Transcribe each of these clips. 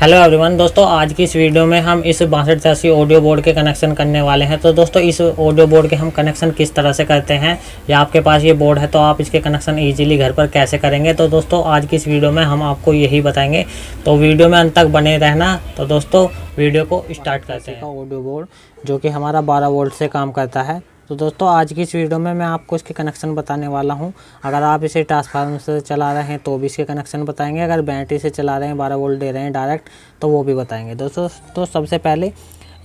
hello everyone दोस्तों आज की इस वीडियो में हम इस बासठ चासी ऑडियो बोर्ड के कनेक्शन करने वाले हैं तो दोस्तों इस ऑडियो बोर्ड के हम कनेक्शन किस तरह से करते हैं या आपके पास ये बोर्ड है तो आप इसके कनेक्शन इजीली घर पर कैसे करेंगे तो दोस्तों आज की इस वीडियो में हम आपको यही बताएंगे तो वीडियो में अंत तक बने रहना तो दोस्तों वीडियो को स्टार्ट करते हैं ऑडियो बोर्ड जो कि हमारा बारह वोल्ट से काम करता है तो दोस्तों आज की इस वीडियो में मैं आपको इसके कनेक्शन बताने वाला हूं अगर आप इसे ट्रांसफार्मर से चला रहे हैं तो भी इसके कनेक्शन बताएंगे अगर बैटरी से चला रहे हैं बारह वोल्ट दे रहे हैं डायरेक्ट तो वो भी बताएंगे दोस्तों तो सबसे पहले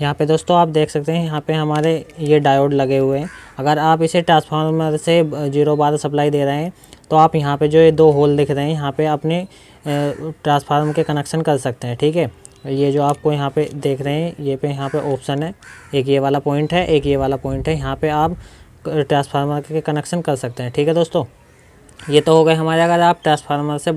यहाँ पे दोस्तों आप देख सकते हैं यहाँ पे हमारे ये डायोड लगे हुए हैं अगर आप इसे ट्रांसफार्मर से जीरो बारह सप्लाई दे रहे हैं तो आप यहाँ पे जो ये दो होल दिख रहे हैं यहाँ पे अपने ट्रांसफार्मर के कनेक्शन कर सकते हैं ठीक है ये जो आपको यहाँ पे देख रहे हैं ये पे यहाँ पे ऑप्शन है एक ये वाला पॉइंट है एक ये वाला पॉइंट है यहाँ पे आप ट्रांसफार्मर के कनेक्शन कर सकते हैं ठीक है दोस्तों ये तो हो गए हमारे अगर आप ट्रांसफार्मर से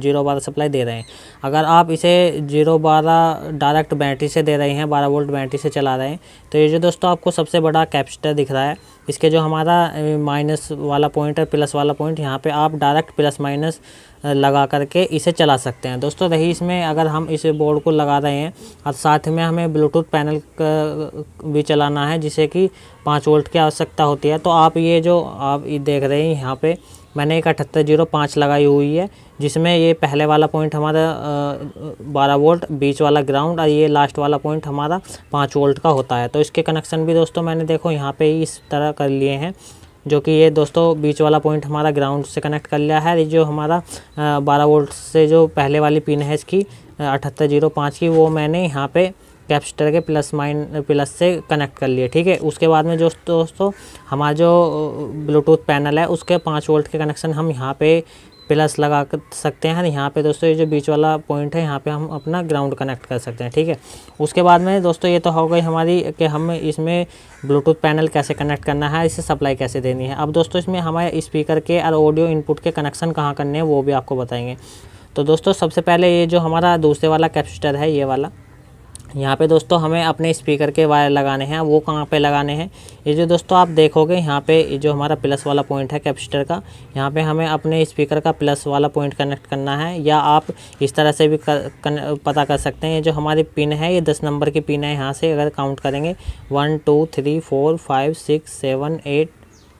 जीरो बारह सप्लाई दे रहे हैं अगर आप इसे जीरो बारह डायरेक्ट बैटरी से दे रहे हैं बारह वोल्ट बैटरी से चला रहे हैं तो ये जो दोस्तों आपको सबसे बड़ा कैपेसिटर दिख रहा है इसके जो हमारा माइनस वाला पॉइंट है प्लस वाला पॉइंट यहाँ पे आप डायरेक्ट प्लस माइनस लगा करके इसे चला सकते हैं दोस्तों रही इसमें अगर हम इस बोर्ड को लगा रहे हैं और साथ में हमें ब्लूटूथ पैनल भी चलाना है जिसे कि पाँच वोल्ट की आवश्यकता होती है तो आप ये जो आप देख रहे हैं यहाँ पर मैंने एक अठहत्तर जीरो पाँच लगाई हुई है जिसमें ये पहले वाला पॉइंट हमारा बारह वोल्ट बीच वाला ग्राउंड और ये लास्ट वाला पॉइंट हमारा पाँच वोल्ट का होता है तो इसके कनेक्शन भी दोस्तों मैंने देखो यहाँ पे ही इस तरह कर लिए हैं जो कि ये दोस्तों बीच वाला पॉइंट हमारा ग्राउंड से कनेक्ट कर लिया है ये जो हमारा बारह वोल्ट से जो पहले वाली पिन है इसकी अठहत्तर जीरो पाँच की वो मैंने यहाँ पर कैपेसिटर के प्लस माइन प्लस से कनेक्ट कर लिए ठीक है उसके बाद में जो दोस्तों हमारा जो ब्लूटूथ पैनल है उसके पाँच वोल्ट के कनेक्शन हम यहाँ पे प्लस लगा कर सकते हैं यहाँ पे दोस्तों ये जो बीच वाला पॉइंट है यहाँ पे हम अपना ग्राउंड कनेक्ट कर सकते हैं ठीक है उसके बाद में दोस्तों ये तो हो गई हमारी कि हम इसमें ब्लूटूथ पैनल कैसे कनेक्ट करना है इसे सप्लाई कैसे देनी है अब दोस्तों इसमें हमारे स्पीकर के और ऑडियो इनपुट के कनेक्शन कहाँ करने हैं वो भी आपको बताएंगे तो दोस्तों सबसे पहले ये जो हमारा दूसरे वाला कैपेसिटर है ये वाला यहाँ पे दोस्तों हमें अपने स्पीकर के वायर लगाने हैं वो कहाँ पे लगाने हैं ये जो दोस्तों आप देखोगे यहाँ पे ये जो हमारा प्लस वाला पॉइंट है कैपेसिटर का यहाँ पे हमें अपने स्पीकर का प्लस वाला पॉइंट कनेक्ट करना है या आप इस तरह से भी कर, कन, पता कर सकते हैं ये जो हमारी पिन है ये दस नंबर की पिन है यहाँ से अगर काउंट करेंगे one two three four five six seven eight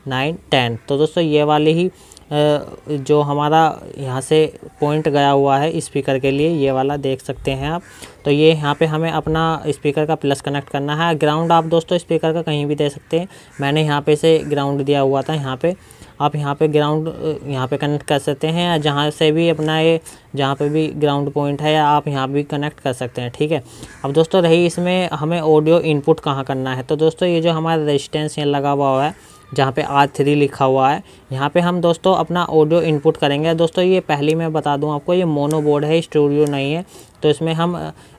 nine ten तो दोस्तों ये वाली ही जो हमारा यहाँ से पॉइंट गया हुआ है स्पीकर के लिए ये वाला देख सकते हैं आप तो ये यहाँ पे हमें अपना स्पीकर का प्लस कनेक्ट करना है ग्राउंड आप दोस्तों स्पीकर का कहीं भी दे सकते हैं मैंने यहाँ पे से ग्राउंड दिया हुआ था यहाँ पे आप यहाँ पे ग्राउंड यहाँ पे कनेक्ट कर सकते हैं या जहाँ से भी अपना ये जहाँ पे भी ग्राउंड पॉइंट है या आप यहाँ भी कनेक्ट कर सकते हैं ठीक है अब दोस्तों रही इसमें हमें ऑडियो इनपुट कहाँ करना है तो दोस्तों ये जो हमारा रेजिस्टेंस यहाँ लगा हुआ है जहाँ पे आर थ्री लिखा हुआ है यहाँ पे हम दोस्तों अपना ऑडियो इनपुट करेंगे दोस्तों ये पहली मैं बता दूँ आपको ये मोनो बोर्ड है स्टूडियो नहीं है तो इसमें हम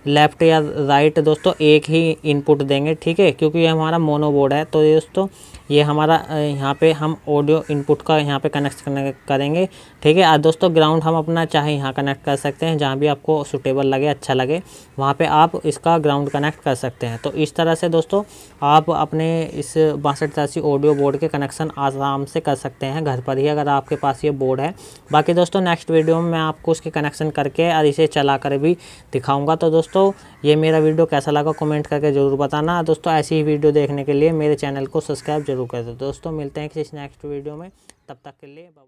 लेफ़्ट या राइट दोस्तों एक ही इनपुट देंगे ठीक है क्योंकि ये हमारा मोनो बोर्ड है तो दोस्तों ये हमारा यहाँ पे हम ऑडियो इनपुट का यहाँ पे कनेक्ट करेंगे ठीक है और दोस्तों ग्राउंड हम अपना चाहे यहाँ कनेक्ट कर सकते हैं जहाँ भी आपको सुटेबल लगे अच्छा लगे वहाँ पे आप इसका ग्राउंड कनेक्ट कर सकते हैं तो इस तरह से दोस्तों आप अपने इस बासठ तिरासी ऑडियो बोर्ड के कनेक्शन आराम से कर सकते हैं घर पर ही अगर आपके पास ये बोर्ड है बाकी दोस्तों नेक्स्ट वीडियो में मैं आपको उसके कनेक्शन करके और इसे चला कर भी दिखाऊंगा तो दोस्तों ये मेरा वीडियो कैसा लगा कमेंट करके ज़रूर बताना दोस्तों ऐसी ही वीडियो देखने के लिए मेरे चैनल को सब्सक्राइब जरूर कर दो दोस्तों मिलते हैं किसी नेक्स्ट वीडियो में तब तक के लिए